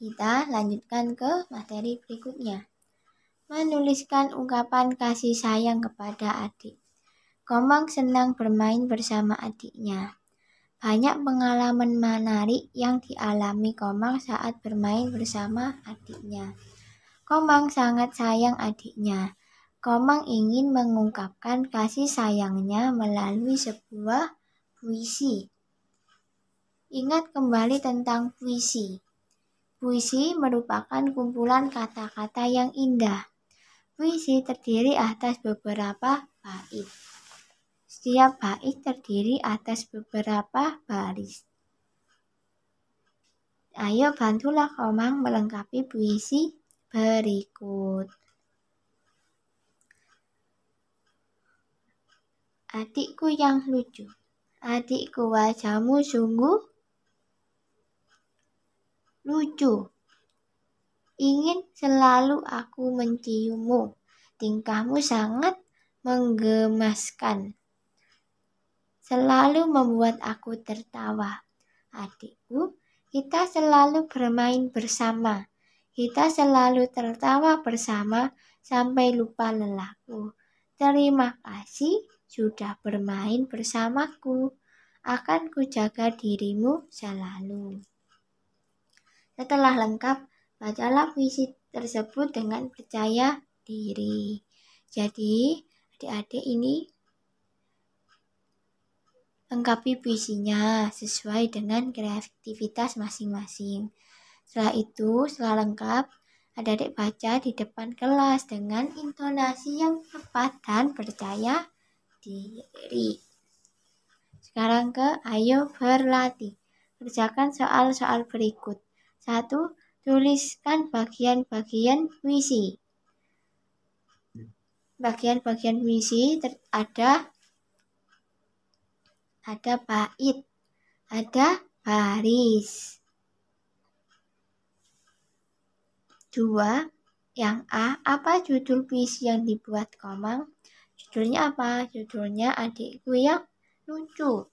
Kita lanjutkan ke materi berikutnya. Menuliskan ungkapan kasih sayang kepada adik. Komang senang bermain bersama adiknya. Banyak pengalaman menarik yang dialami Komang saat bermain bersama adiknya. Komang sangat sayang adiknya. Komang ingin mengungkapkan kasih sayangnya melalui sebuah puisi. Ingat kembali tentang puisi. Puisi merupakan kumpulan kata-kata yang indah. Puisi terdiri atas beberapa bait. Setiap bait terdiri atas beberapa baris. Ayo bantulah Komang melengkapi puisi berikut. Adikku yang lucu, adikku wajahmu sungguh lucu. Ingin selalu aku menciummu. Tingkahmu sangat menggemaskan. Selalu membuat aku tertawa. Adikku, kita selalu bermain bersama. Kita selalu tertawa bersama sampai lupa lelahku. Terima kasih sudah bermain bersamaku. Akan kujaga dirimu selalu. Setelah lengkap, bacalah puisi tersebut dengan percaya diri. Jadi, adik-adik ini lengkapi puisinya sesuai dengan kreativitas masing-masing. Setelah itu, setelah lengkap, adik-adik baca di depan kelas dengan intonasi yang tepat dan percaya diri. Sekarang ke ayo berlatih. Kerjakan soal-soal berikut. 1. Tuliskan bagian-bagian puisi. Bagian-bagian puisi ada ada bait, ada baris. dua Yang A, apa judul puisi yang dibuat Komang? Judulnya apa? Judulnya Adikku yang Lucu.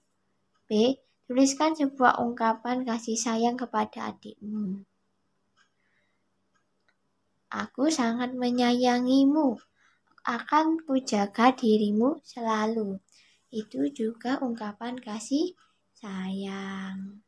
B. Tuliskan sebuah ungkapan kasih sayang kepada adikmu. Aku sangat menyayangimu. Akan kujaga dirimu selalu. Itu juga ungkapan kasih sayang.